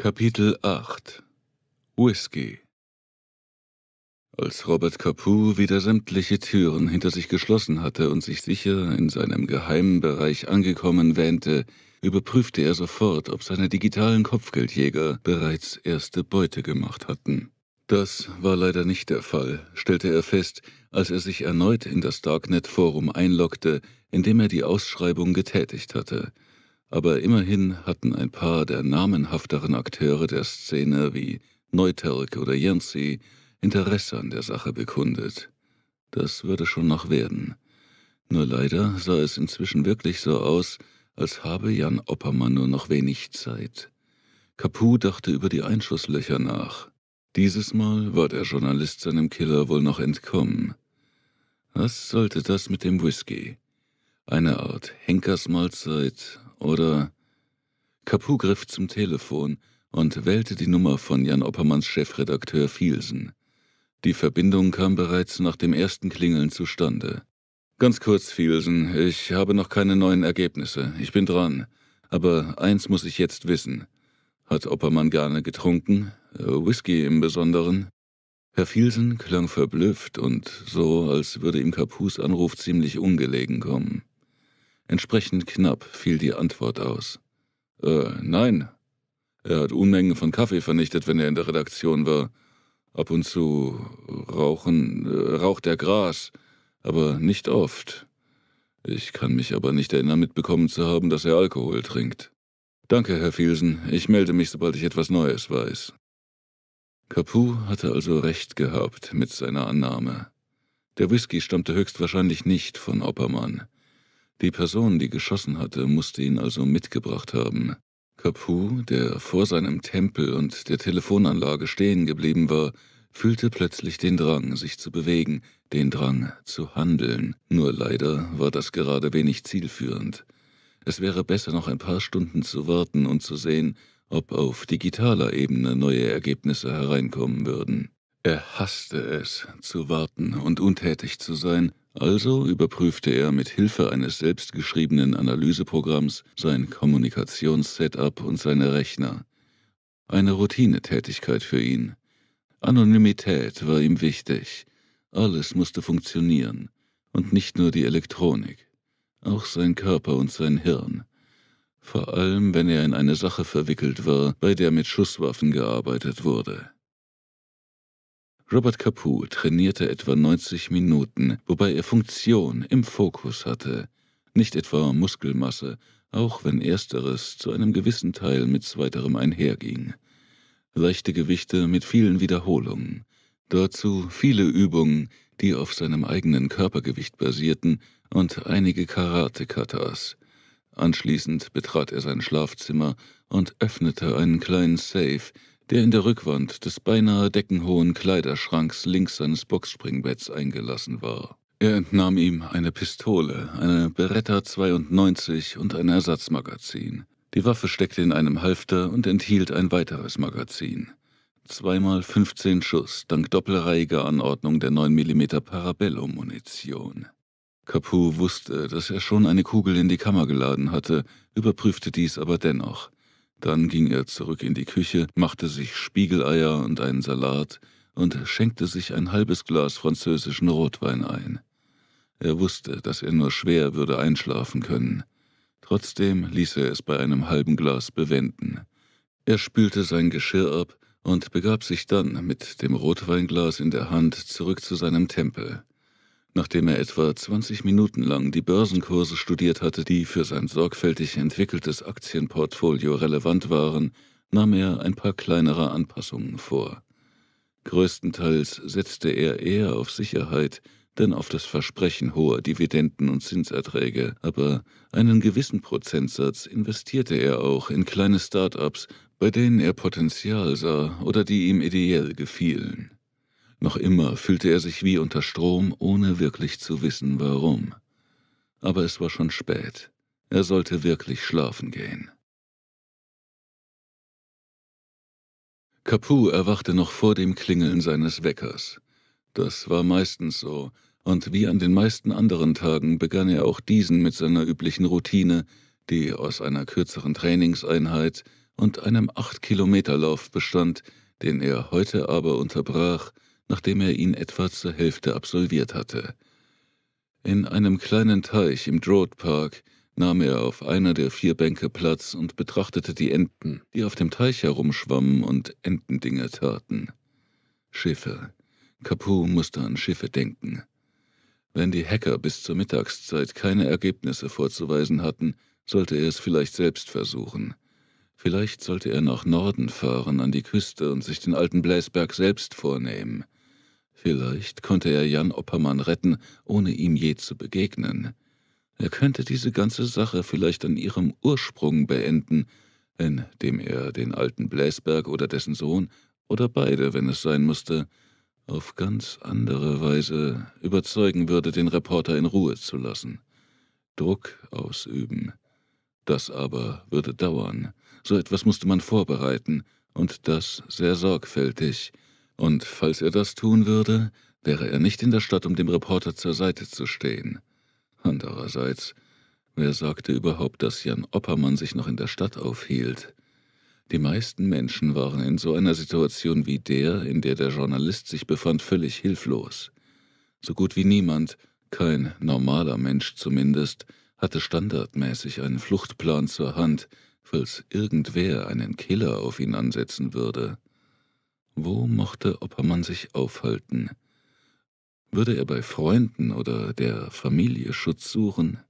Kapitel 8 Whisky Als Robert Capoue wieder sämtliche Türen hinter sich geschlossen hatte und sich sicher in seinem geheimen Bereich angekommen wähnte, überprüfte er sofort, ob seine digitalen Kopfgeldjäger bereits erste Beute gemacht hatten. Das war leider nicht der Fall, stellte er fest, als er sich erneut in das Darknet-Forum einloggte, in dem er die Ausschreibung getätigt hatte – aber immerhin hatten ein paar der namenhafteren Akteure der Szene wie Neuterk oder Jensi Interesse an der Sache bekundet. Das würde schon noch werden. Nur leider sah es inzwischen wirklich so aus, als habe Jan Oppermann nur noch wenig Zeit. Capu dachte über die Einschusslöcher nach. Dieses Mal war der Journalist seinem Killer wohl noch entkommen. Was sollte das mit dem Whisky? Eine Art Henkersmahlzeit, oder Capu griff zum Telefon und wählte die Nummer von Jan Oppermanns Chefredakteur Fielsen. Die Verbindung kam bereits nach dem ersten Klingeln zustande. Ganz kurz, Fielsen, ich habe noch keine neuen Ergebnisse. Ich bin dran. Aber eins muss ich jetzt wissen. Hat Oppermann gerne getrunken? Äh, Whisky im Besonderen? Herr Fielsen klang verblüfft und so, als würde ihm Capus Anruf ziemlich ungelegen kommen. Entsprechend knapp fiel die Antwort aus. Äh, nein. Er hat Unmengen von Kaffee vernichtet, wenn er in der Redaktion war. Ab und zu rauchen, äh, raucht er Gras, aber nicht oft. Ich kann mich aber nicht erinnern, mitbekommen zu haben, dass er Alkohol trinkt. Danke, Herr Fielsen. Ich melde mich, sobald ich etwas Neues weiß. Capu hatte also recht gehabt mit seiner Annahme. Der Whisky stammte höchstwahrscheinlich nicht von Oppermann. Die Person, die geschossen hatte, musste ihn also mitgebracht haben. Kapu, der vor seinem Tempel und der Telefonanlage stehen geblieben war, fühlte plötzlich den Drang, sich zu bewegen, den Drang, zu handeln. Nur leider war das gerade wenig zielführend. Es wäre besser, noch ein paar Stunden zu warten und zu sehen, ob auf digitaler Ebene neue Ergebnisse hereinkommen würden. Er hasste es, zu warten und untätig zu sein, also überprüfte er mit Hilfe eines selbstgeschriebenen Analyseprogramms sein Kommunikationssetup und seine Rechner. Eine Routinetätigkeit für ihn. Anonymität war ihm wichtig. Alles musste funktionieren. Und nicht nur die Elektronik. Auch sein Körper und sein Hirn. Vor allem, wenn er in eine Sache verwickelt war, bei der mit Schusswaffen gearbeitet wurde. Robert Capu trainierte etwa 90 Minuten, wobei er Funktion im Fokus hatte, nicht etwa Muskelmasse, auch wenn ersteres zu einem gewissen Teil mit zweiterem einherging. Leichte Gewichte mit vielen Wiederholungen, dazu viele Übungen, die auf seinem eigenen Körpergewicht basierten, und einige Karate-Katas. Anschließend betrat er sein Schlafzimmer und öffnete einen kleinen Safe, der in der Rückwand des beinahe deckenhohen Kleiderschranks links seines Boxspringbetts eingelassen war. Er entnahm ihm eine Pistole, eine Beretta 92 und ein Ersatzmagazin. Die Waffe steckte in einem Halfter und enthielt ein weiteres Magazin. Zweimal 15 Schuss dank doppelreihiger Anordnung der 9mm Parabellum-Munition. Capu wusste, dass er schon eine Kugel in die Kammer geladen hatte, überprüfte dies aber dennoch. Dann ging er zurück in die Küche, machte sich Spiegeleier und einen Salat und schenkte sich ein halbes Glas französischen Rotwein ein. Er wusste, dass er nur schwer würde einschlafen können. Trotzdem ließ er es bei einem halben Glas bewenden. Er spülte sein Geschirr ab und begab sich dann mit dem Rotweinglas in der Hand zurück zu seinem Tempel. Nachdem er etwa 20 Minuten lang die Börsenkurse studiert hatte, die für sein sorgfältig entwickeltes Aktienportfolio relevant waren, nahm er ein paar kleinere Anpassungen vor. Größtenteils setzte er eher auf Sicherheit, denn auf das Versprechen hoher Dividenden und Zinserträge, aber einen gewissen Prozentsatz investierte er auch in kleine Start-ups, bei denen er Potenzial sah oder die ihm ideell gefielen. Noch immer fühlte er sich wie unter Strom, ohne wirklich zu wissen warum. Aber es war schon spät. Er sollte wirklich schlafen gehen. Kapu erwachte noch vor dem Klingeln seines Weckers. Das war meistens so, und wie an den meisten anderen Tagen begann er auch diesen mit seiner üblichen Routine, die aus einer kürzeren Trainingseinheit und einem Acht-Kilometer-Lauf bestand, den er heute aber unterbrach, nachdem er ihn etwa zur Hälfte absolviert hatte. In einem kleinen Teich im Drought Park nahm er auf einer der vier Bänke Platz und betrachtete die Enten, die auf dem Teich herumschwammen und Entendinge taten. Schiffe. Kapu musste an Schiffe denken. Wenn die Hacker bis zur Mittagszeit keine Ergebnisse vorzuweisen hatten, sollte er es vielleicht selbst versuchen. Vielleicht sollte er nach Norden fahren, an die Küste und sich den alten Bläsberg selbst vornehmen. Vielleicht konnte er Jan Oppermann retten, ohne ihm je zu begegnen. Er könnte diese ganze Sache vielleicht an ihrem Ursprung beenden, indem er den alten Bläsberg oder dessen Sohn oder beide, wenn es sein musste, auf ganz andere Weise überzeugen würde, den Reporter in Ruhe zu lassen. Druck ausüben. Das aber würde dauern. So etwas musste man vorbereiten, und das sehr sorgfältig und falls er das tun würde, wäre er nicht in der Stadt, um dem Reporter zur Seite zu stehen. Andererseits, wer sagte überhaupt, dass Jan Oppermann sich noch in der Stadt aufhielt? Die meisten Menschen waren in so einer Situation wie der, in der der Journalist sich befand, völlig hilflos. So gut wie niemand, kein normaler Mensch zumindest, hatte standardmäßig einen Fluchtplan zur Hand, falls irgendwer einen Killer auf ihn ansetzen würde. Wo mochte Oppermann sich aufhalten? Würde er bei Freunden oder der Familie Schutz suchen?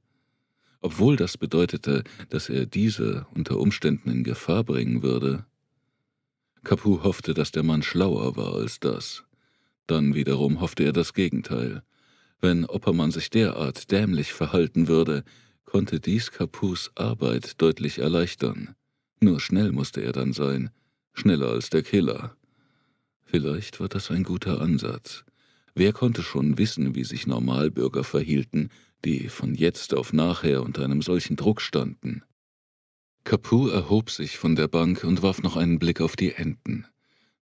Obwohl das bedeutete, dass er diese unter Umständen in Gefahr bringen würde. Capu hoffte, dass der Mann schlauer war als das. Dann wiederum hoffte er das Gegenteil. Wenn Oppermann sich derart dämlich verhalten würde, konnte dies Capus Arbeit deutlich erleichtern. Nur schnell musste er dann sein, schneller als der Killer. Vielleicht war das ein guter Ansatz. Wer konnte schon wissen, wie sich Normalbürger verhielten, die von jetzt auf nachher unter einem solchen Druck standen? Capoue erhob sich von der Bank und warf noch einen Blick auf die Enten.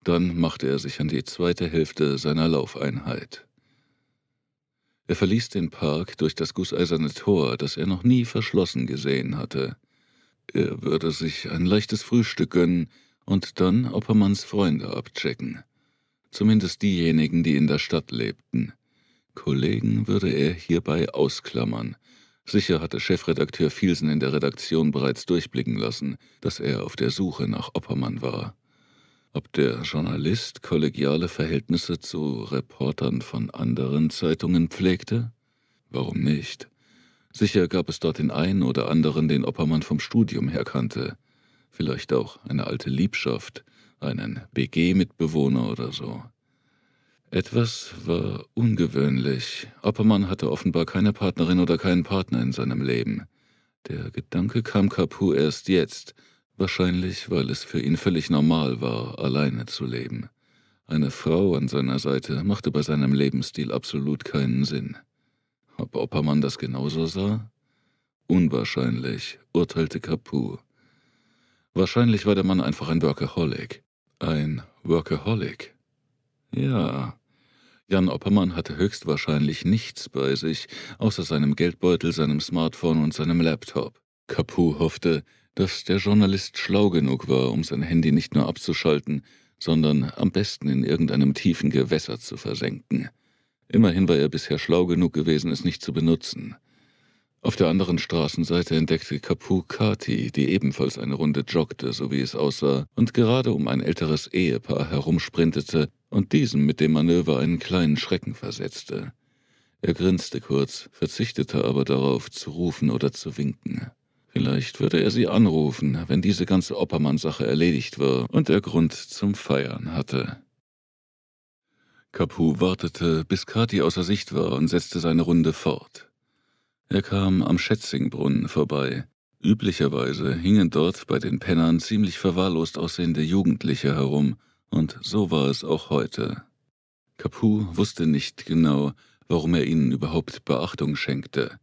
Dann machte er sich an die zweite Hälfte seiner Laufeinheit. Er verließ den Park durch das gusseiserne Tor, das er noch nie verschlossen gesehen hatte. Er würde sich ein leichtes Frühstück gönnen und dann Oppermanns Freunde abchecken zumindest diejenigen, die in der Stadt lebten. Kollegen würde er hierbei ausklammern. Sicher hatte Chefredakteur Fielsen in der Redaktion bereits durchblicken lassen, dass er auf der Suche nach Oppermann war. Ob der Journalist kollegiale Verhältnisse zu Reportern von anderen Zeitungen pflegte? Warum nicht? Sicher gab es dort den einen oder anderen, den Oppermann vom Studium her kannte. Vielleicht auch eine alte Liebschaft – einen BG-Mitbewohner oder so. Etwas war ungewöhnlich. Oppermann hatte offenbar keine Partnerin oder keinen Partner in seinem Leben. Der Gedanke kam Capu erst jetzt, wahrscheinlich weil es für ihn völlig normal war, alleine zu leben. Eine Frau an seiner Seite machte bei seinem Lebensstil absolut keinen Sinn. Ob Oppermann das genauso sah? Unwahrscheinlich, urteilte Capu. Wahrscheinlich war der Mann einfach ein Workaholic. Ein Workaholic. Ja. Jan Oppermann hatte höchstwahrscheinlich nichts bei sich, außer seinem Geldbeutel, seinem Smartphone und seinem Laptop. Capu hoffte, dass der Journalist schlau genug war, um sein Handy nicht nur abzuschalten, sondern am besten in irgendeinem tiefen Gewässer zu versenken. Immerhin war er bisher schlau genug gewesen, es nicht zu benutzen. Auf der anderen Straßenseite entdeckte Kapu Kati, die ebenfalls eine Runde joggte, so wie es aussah, und gerade um ein älteres Ehepaar herumsprintete und diesem mit dem Manöver einen kleinen Schrecken versetzte. Er grinste kurz, verzichtete aber darauf, zu rufen oder zu winken. Vielleicht würde er sie anrufen, wenn diese ganze Oppermann-Sache erledigt war und er Grund zum Feiern hatte. Kapu wartete, bis Kati außer Sicht war und setzte seine Runde fort. Er kam am Schätzingbrunnen vorbei. Üblicherweise hingen dort bei den Pennern ziemlich verwahrlost aussehende Jugendliche herum, und so war es auch heute. Capu wusste nicht genau, warum er ihnen überhaupt Beachtung schenkte.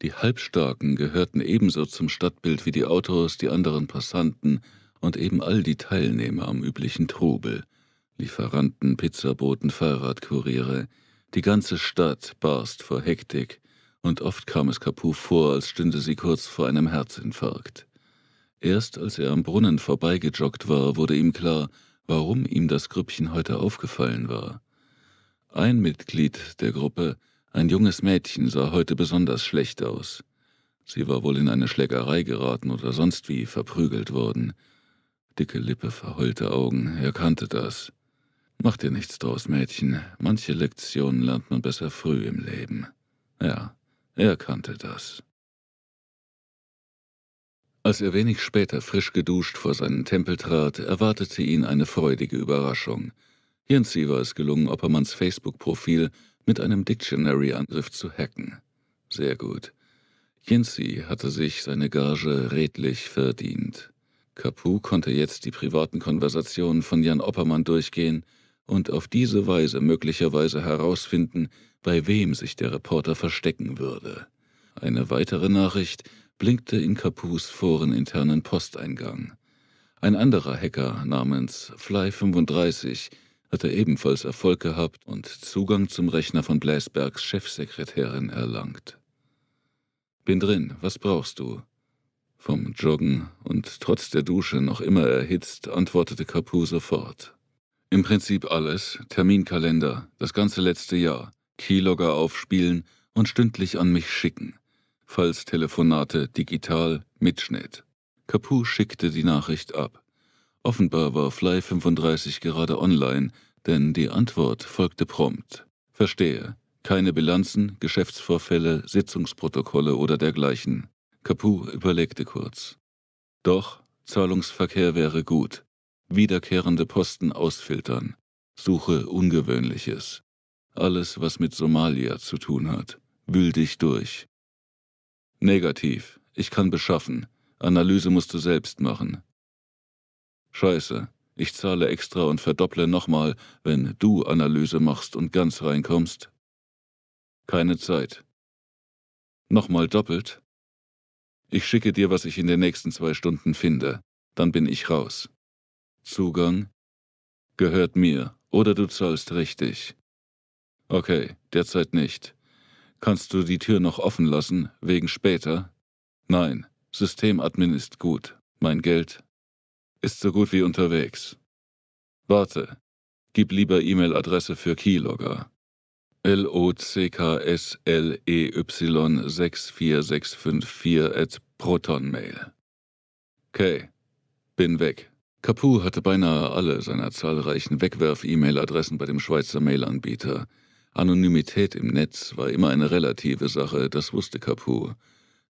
Die Halbstarken gehörten ebenso zum Stadtbild wie die Autos, die anderen Passanten und eben all die Teilnehmer am üblichen Trubel. Lieferanten, Pizzaboten, Fahrradkuriere. Die ganze Stadt barst vor Hektik und oft kam es Capu vor, als stünde sie kurz vor einem Herzinfarkt. Erst als er am Brunnen vorbeigejoggt war, wurde ihm klar, warum ihm das Grüppchen heute aufgefallen war. Ein Mitglied der Gruppe, ein junges Mädchen, sah heute besonders schlecht aus. Sie war wohl in eine Schlägerei geraten oder sonst wie verprügelt worden. Dicke Lippe, verheulte Augen, er kannte das. Mach dir nichts draus, Mädchen. Manche Lektionen lernt man besser früh im Leben. Ja, er kannte das. Als er wenig später frisch geduscht vor seinen Tempel trat, erwartete ihn eine freudige Überraschung. Jensi war es gelungen, Oppermanns Facebook-Profil mit einem Dictionary-Angriff zu hacken. Sehr gut. Jensi hatte sich seine Gage redlich verdient. Capu konnte jetzt die privaten Konversationen von Jan Oppermann durchgehen, und auf diese Weise möglicherweise herausfinden, bei wem sich der Reporter verstecken würde. Eine weitere Nachricht blinkte in Capus foreninternen Posteingang. Ein anderer Hacker namens Fly35 hatte ebenfalls Erfolg gehabt und Zugang zum Rechner von Blasbergs Chefsekretärin erlangt. Bin drin, was brauchst du? Vom Joggen und trotz der Dusche noch immer erhitzt, antwortete Capu sofort. Im Prinzip alles, Terminkalender, das ganze letzte Jahr, Keylogger aufspielen und stündlich an mich schicken. Falls Telefonate digital, Mitschnitt. Capu schickte die Nachricht ab. Offenbar war Fly35 gerade online, denn die Antwort folgte prompt. Verstehe. Keine Bilanzen, Geschäftsvorfälle, Sitzungsprotokolle oder dergleichen. Capu überlegte kurz. Doch, Zahlungsverkehr wäre gut wiederkehrende Posten ausfiltern, suche Ungewöhnliches. Alles, was mit Somalia zu tun hat, wühl dich durch. Negativ, ich kann beschaffen, Analyse musst du selbst machen. Scheiße, ich zahle extra und verdopple nochmal, wenn du Analyse machst und ganz reinkommst. Keine Zeit. Nochmal doppelt? Ich schicke dir, was ich in den nächsten zwei Stunden finde. Dann bin ich raus. Zugang gehört mir oder du zahlst richtig. Okay, derzeit nicht. Kannst du die Tür noch offen lassen, wegen später? Nein, Systemadmin ist gut. Mein Geld ist so gut wie unterwegs. Warte, gib lieber E-Mail-Adresse für Keylogger. l l o c k s e y 64654 at protonmail. Okay, bin weg. Capu hatte beinahe alle seiner zahlreichen Wegwerf-E-Mail-Adressen bei dem Schweizer Mail-Anbieter. Anonymität im Netz war immer eine relative Sache, das wusste Capu.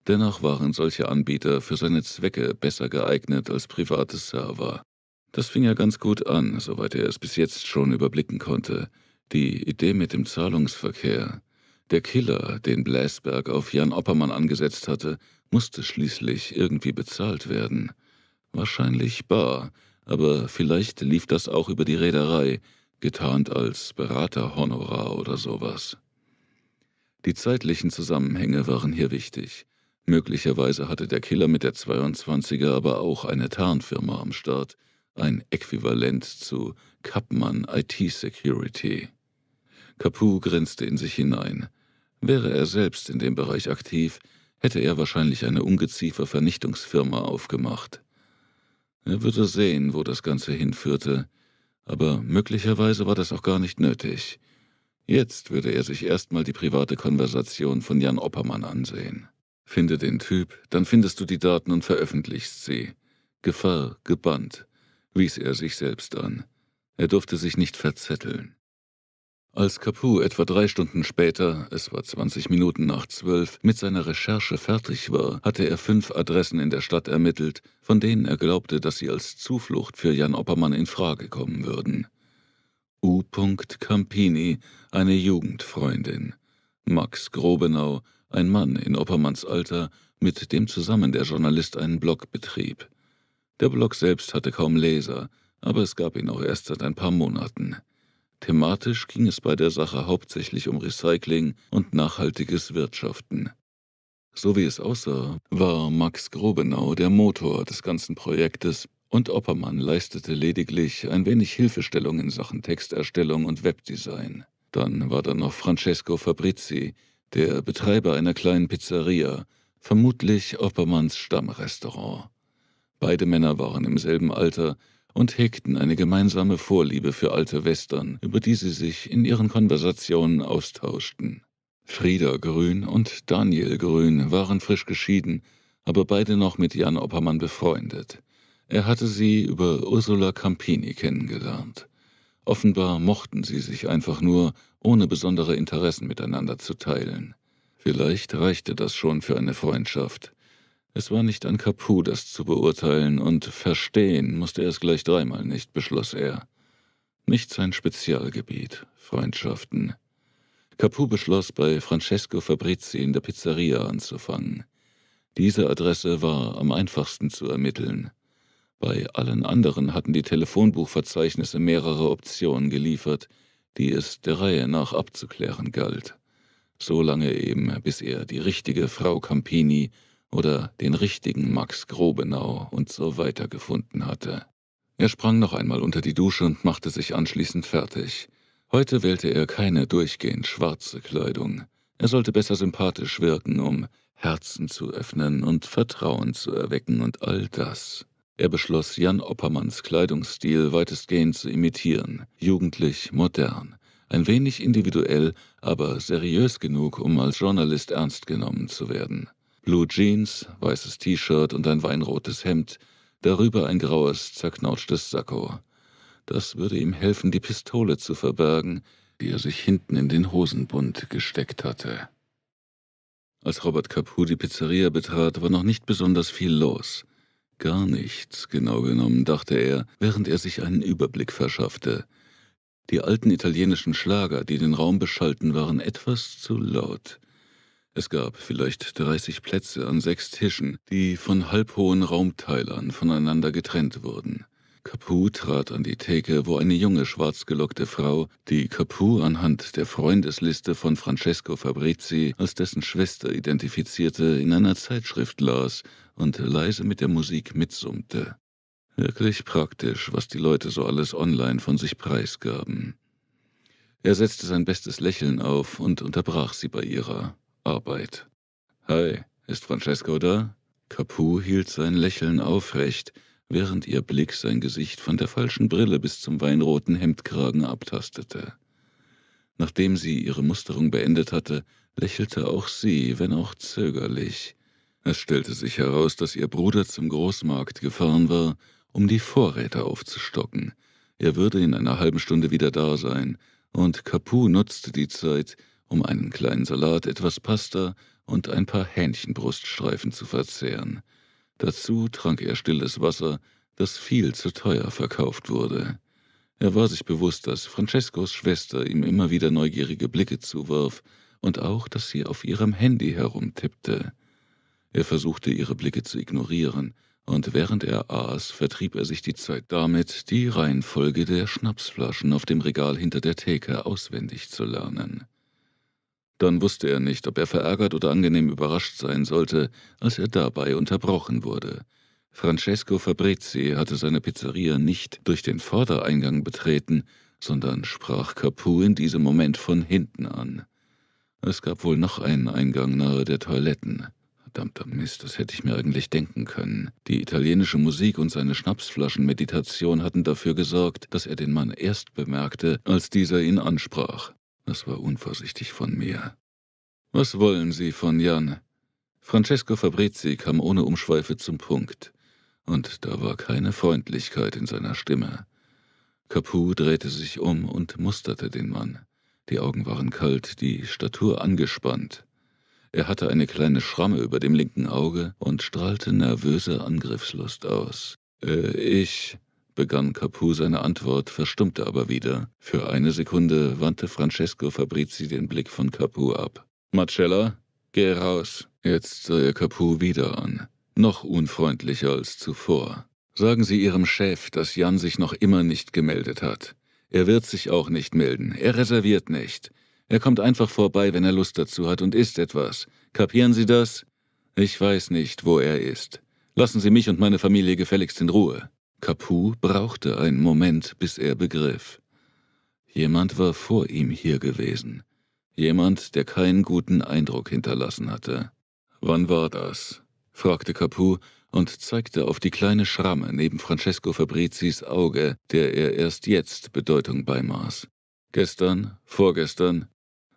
Dennoch waren solche Anbieter für seine Zwecke besser geeignet als private Server. Das fing ja ganz gut an, soweit er es bis jetzt schon überblicken konnte. Die Idee mit dem Zahlungsverkehr. Der Killer, den Blasberg auf Jan Oppermann angesetzt hatte, musste schließlich irgendwie bezahlt werden. Wahrscheinlich bar, aber vielleicht lief das auch über die Reederei, getarnt als Beraterhonorar oder sowas. Die zeitlichen Zusammenhänge waren hier wichtig. Möglicherweise hatte der Killer mit der 22er aber auch eine Tarnfirma am Start, ein Äquivalent zu Kappmann IT Security. Capu grinste in sich hinein. Wäre er selbst in dem Bereich aktiv, hätte er wahrscheinlich eine ungeziefer Vernichtungsfirma aufgemacht. Er würde sehen, wo das Ganze hinführte, aber möglicherweise war das auch gar nicht nötig. Jetzt würde er sich erstmal die private Konversation von Jan Oppermann ansehen. Finde den Typ, dann findest du die Daten und veröffentlichst sie. Gefahr, gebannt, wies er sich selbst an. Er durfte sich nicht verzetteln. Als Capu etwa drei Stunden später, es war 20 Minuten nach zwölf, mit seiner Recherche fertig war, hatte er fünf Adressen in der Stadt ermittelt, von denen er glaubte, dass sie als Zuflucht für Jan Oppermann in Frage kommen würden. U. Campini, eine Jugendfreundin. Max Grobenau, ein Mann in Oppermanns Alter, mit dem zusammen der Journalist einen Blog betrieb. Der Blog selbst hatte kaum Leser, aber es gab ihn auch erst seit ein paar Monaten. Thematisch ging es bei der Sache hauptsächlich um Recycling und nachhaltiges Wirtschaften. So wie es aussah, war Max Grobenau der Motor des ganzen Projektes und Oppermann leistete lediglich ein wenig Hilfestellung in Sachen Texterstellung und Webdesign. Dann war da noch Francesco Fabrizi, der Betreiber einer kleinen Pizzeria, vermutlich Oppermanns Stammrestaurant. Beide Männer waren im selben Alter, und hegten eine gemeinsame Vorliebe für alte Western, über die sie sich in ihren Konversationen austauschten. Frieda Grün und Daniel Grün waren frisch geschieden, aber beide noch mit Jan Oppermann befreundet. Er hatte sie über Ursula Campini kennengelernt. Offenbar mochten sie sich einfach nur, ohne besondere Interessen miteinander zu teilen. Vielleicht reichte das schon für eine Freundschaft. Es war nicht an Capu, das zu beurteilen, und verstehen musste er es gleich dreimal nicht, beschloss er. Nicht sein Spezialgebiet, Freundschaften. Capu beschloss, bei Francesco Fabrizi in der Pizzeria anzufangen. Diese Adresse war am einfachsten zu ermitteln. Bei allen anderen hatten die Telefonbuchverzeichnisse mehrere Optionen geliefert, die es der Reihe nach abzuklären galt. So lange eben, bis er die richtige Frau Campini oder den richtigen Max Grobenau und so weiter gefunden hatte. Er sprang noch einmal unter die Dusche und machte sich anschließend fertig. Heute wählte er keine durchgehend schwarze Kleidung. Er sollte besser sympathisch wirken, um Herzen zu öffnen und Vertrauen zu erwecken und all das. Er beschloss, Jan Oppermanns Kleidungsstil weitestgehend zu imitieren, jugendlich, modern, ein wenig individuell, aber seriös genug, um als Journalist ernst genommen zu werden. Blue Jeans, weißes T-Shirt und ein weinrotes Hemd, darüber ein graues, zerknautschtes Sakko. Das würde ihm helfen, die Pistole zu verbergen, die er sich hinten in den Hosenbund gesteckt hatte. Als Robert Capu die Pizzeria betrat, war noch nicht besonders viel los. Gar nichts, genau genommen, dachte er, während er sich einen Überblick verschaffte. Die alten italienischen Schlager, die den Raum beschalten, waren etwas zu laut. Es gab vielleicht 30 Plätze an sechs Tischen, die von halbhohen Raumteilern voneinander getrennt wurden. Capu trat an die Theke, wo eine junge schwarzgelockte Frau, die Capu anhand der Freundesliste von Francesco Fabrizi als dessen Schwester identifizierte, in einer Zeitschrift las und leise mit der Musik mitsummte. Wirklich praktisch, was die Leute so alles online von sich preisgaben. Er setzte sein bestes Lächeln auf und unterbrach sie bei ihrer. Arbeit. Hi, ist Francesco da? Capu hielt sein Lächeln aufrecht, während ihr Blick sein Gesicht von der falschen Brille bis zum weinroten Hemdkragen abtastete. Nachdem sie ihre Musterung beendet hatte, lächelte auch sie, wenn auch zögerlich. Es stellte sich heraus, dass ihr Bruder zum Großmarkt gefahren war, um die Vorräte aufzustocken. Er würde in einer halben Stunde wieder da sein, und Capu nutzte die Zeit, um einen kleinen Salat, etwas Pasta und ein paar Hähnchenbruststreifen zu verzehren. Dazu trank er stilles Wasser, das viel zu teuer verkauft wurde. Er war sich bewusst, dass Francescos Schwester ihm immer wieder neugierige Blicke zuwarf und auch, dass sie auf ihrem Handy herumtippte. Er versuchte, ihre Blicke zu ignorieren, und während er aß, vertrieb er sich die Zeit damit, die Reihenfolge der Schnapsflaschen auf dem Regal hinter der Theke auswendig zu lernen. Dann wusste er nicht, ob er verärgert oder angenehm überrascht sein sollte, als er dabei unterbrochen wurde. Francesco Fabrizi hatte seine Pizzeria nicht durch den Vordereingang betreten, sondern sprach Capu in diesem Moment von hinten an. Es gab wohl noch einen Eingang nahe der Toiletten. Verdammter Mist, das hätte ich mir eigentlich denken können. Die italienische Musik und seine Schnapsflaschenmeditation hatten dafür gesorgt, dass er den Mann erst bemerkte, als dieser ihn ansprach. Das war unvorsichtig von mir. Was wollen Sie von Jan? Francesco Fabrizi kam ohne Umschweife zum Punkt, und da war keine Freundlichkeit in seiner Stimme. Capu drehte sich um und musterte den Mann. Die Augen waren kalt, die Statur angespannt. Er hatte eine kleine Schramme über dem linken Auge und strahlte nervöse Angriffslust aus. Äh, ich, begann Capu seine Antwort, verstummte aber wieder. Für eine Sekunde wandte Francesco Fabrizi den Blick von Capu ab. Marcella, geh raus. Jetzt sah er Capu wieder an, noch unfreundlicher als zuvor. Sagen Sie Ihrem Chef, dass Jan sich noch immer nicht gemeldet hat. Er wird sich auch nicht melden. Er reserviert nicht. Er kommt einfach vorbei, wenn er Lust dazu hat und isst etwas. Kapieren Sie das? Ich weiß nicht, wo er ist. Lassen Sie mich und meine Familie gefälligst in Ruhe. Capu brauchte einen Moment, bis er begriff. Jemand war vor ihm hier gewesen. Jemand, der keinen guten Eindruck hinterlassen hatte. Wann war das? fragte Capu und zeigte auf die kleine Schramme neben Francesco Fabrizis Auge, der er erst jetzt Bedeutung beimaß. Gestern, vorgestern.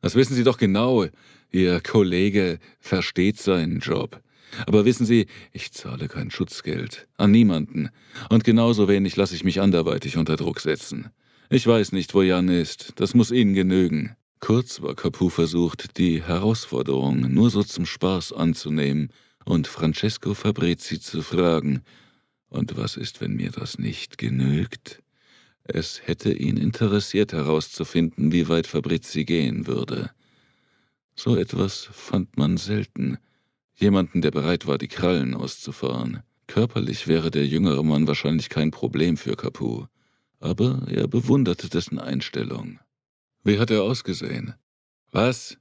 Das wissen Sie doch genau. Ihr Kollege versteht seinen Job. Aber wissen Sie, ich zahle kein Schutzgeld. An niemanden. Und genauso wenig lasse ich mich anderweitig unter Druck setzen. Ich weiß nicht, wo Jan ist. Das muss Ihnen genügen. Kurz war Capu versucht, die Herausforderung nur so zum Spaß anzunehmen und Francesco Fabrizi zu fragen. Und was ist, wenn mir das nicht genügt? Es hätte ihn interessiert herauszufinden, wie weit Fabrizi gehen würde. So etwas fand man selten – jemanden, der bereit war, die Krallen auszufahren. Körperlich wäre der jüngere Mann wahrscheinlich kein Problem für Capu, aber er bewunderte dessen Einstellung. Wie hat er ausgesehen? Was?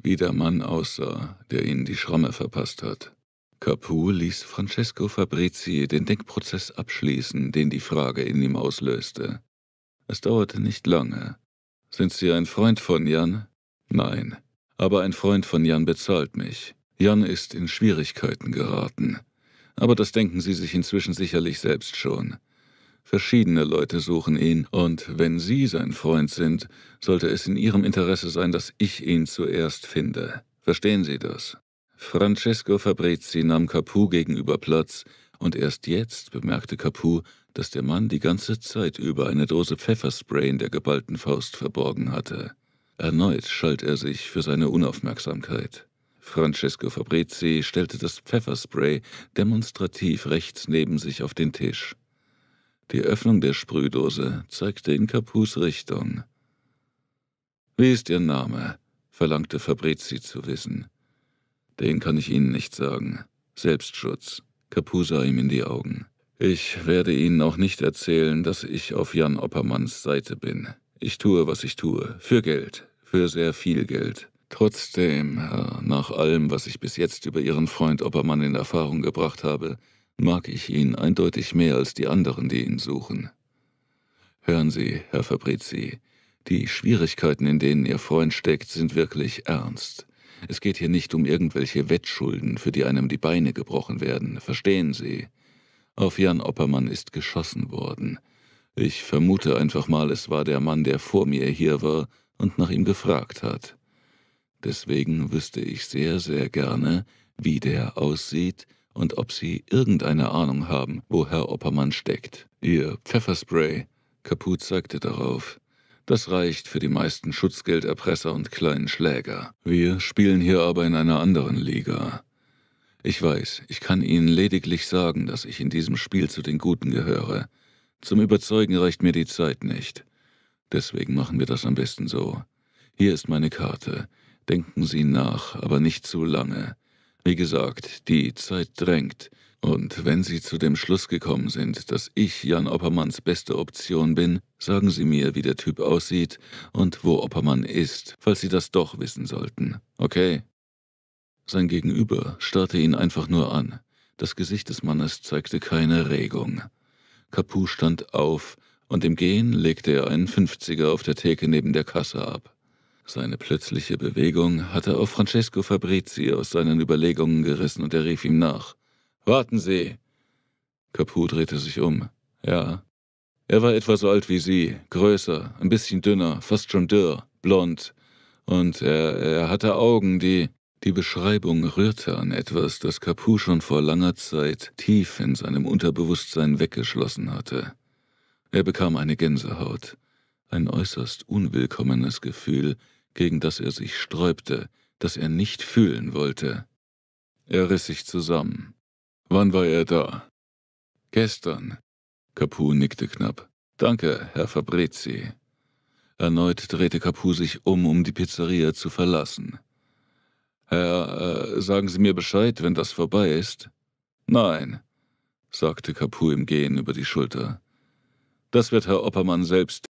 Wie der Mann aussah, der ihnen die Schramme verpasst hat. Capu ließ Francesco Fabrizi den Denkprozess abschließen, den die Frage in ihm auslöste. Es dauerte nicht lange. Sind Sie ein Freund von Jan? Nein, aber ein Freund von Jan bezahlt mich. Jan ist in Schwierigkeiten geraten. Aber das denken sie sich inzwischen sicherlich selbst schon. Verschiedene Leute suchen ihn, und wenn Sie sein Freund sind, sollte es in Ihrem Interesse sein, dass ich ihn zuerst finde. Verstehen Sie das? Francesco Fabrizi nahm Capu gegenüber Platz, und erst jetzt bemerkte Capu, dass der Mann die ganze Zeit über eine Dose Pfefferspray in der geballten Faust verborgen hatte. Erneut schalt er sich für seine Unaufmerksamkeit. Francesco Fabrizi stellte das Pfefferspray demonstrativ rechts neben sich auf den Tisch. Die Öffnung der Sprühdose zeigte in Capus Richtung. Wie ist Ihr Name? verlangte Fabrizi zu wissen. Den kann ich Ihnen nicht sagen. Selbstschutz. Capu sah ihm in die Augen. Ich werde Ihnen auch nicht erzählen, dass ich auf Jan Oppermanns Seite bin. Ich tue, was ich tue. Für Geld. Für sehr viel Geld. Trotzdem, Herr, nach allem, was ich bis jetzt über Ihren Freund Oppermann in Erfahrung gebracht habe, mag ich ihn eindeutig mehr als die anderen, die ihn suchen. Hören Sie, Herr Fabrizi, die Schwierigkeiten, in denen Ihr Freund steckt, sind wirklich ernst. Es geht hier nicht um irgendwelche Wettschulden, für die einem die Beine gebrochen werden, verstehen Sie? Auf Jan Oppermann ist geschossen worden. Ich vermute einfach mal, es war der Mann, der vor mir hier war und nach ihm gefragt hat. Deswegen wüsste ich sehr, sehr gerne, wie der aussieht und ob Sie irgendeine Ahnung haben, wo Herr Oppermann steckt. Ihr Pfefferspray, Kaput sagte darauf. Das reicht für die meisten Schutzgelderpresser und kleinen Schläger. Wir spielen hier aber in einer anderen Liga. Ich weiß, ich kann Ihnen lediglich sagen, dass ich in diesem Spiel zu den Guten gehöre. Zum Überzeugen reicht mir die Zeit nicht. Deswegen machen wir das am besten so. Hier ist meine Karte. Denken Sie nach, aber nicht zu lange. Wie gesagt, die Zeit drängt. Und wenn Sie zu dem Schluss gekommen sind, dass ich Jan Oppermanns beste Option bin, sagen Sie mir, wie der Typ aussieht und wo Oppermann ist, falls Sie das doch wissen sollten. Okay? Sein Gegenüber starrte ihn einfach nur an. Das Gesicht des Mannes zeigte keine Regung. Capu stand auf, und im Gehen legte er einen Fünfziger auf der Theke neben der Kasse ab. Seine plötzliche Bewegung hatte auch Francesco Fabrizi aus seinen Überlegungen gerissen und er rief ihm nach. Warten Sie! Capu drehte sich um. Ja. Er war etwa so alt wie sie, größer, ein bisschen dünner, fast schon dürr, blond. Und er, er hatte Augen, die. Die Beschreibung rührte an etwas, das Capu schon vor langer Zeit tief in seinem Unterbewusstsein weggeschlossen hatte. Er bekam eine Gänsehaut. Ein äußerst unwillkommenes Gefühl, gegen das er sich sträubte, das er nicht fühlen wollte. Er riss sich zusammen. Wann war er da? Gestern. Capu nickte knapp. Danke, Herr Fabrizi. Erneut drehte Capu sich um, um die Pizzeria zu verlassen. Herr, äh, sagen Sie mir Bescheid, wenn das vorbei ist? Nein, sagte Capu im Gehen über die Schulter. Das wird Herr Oppermann selbst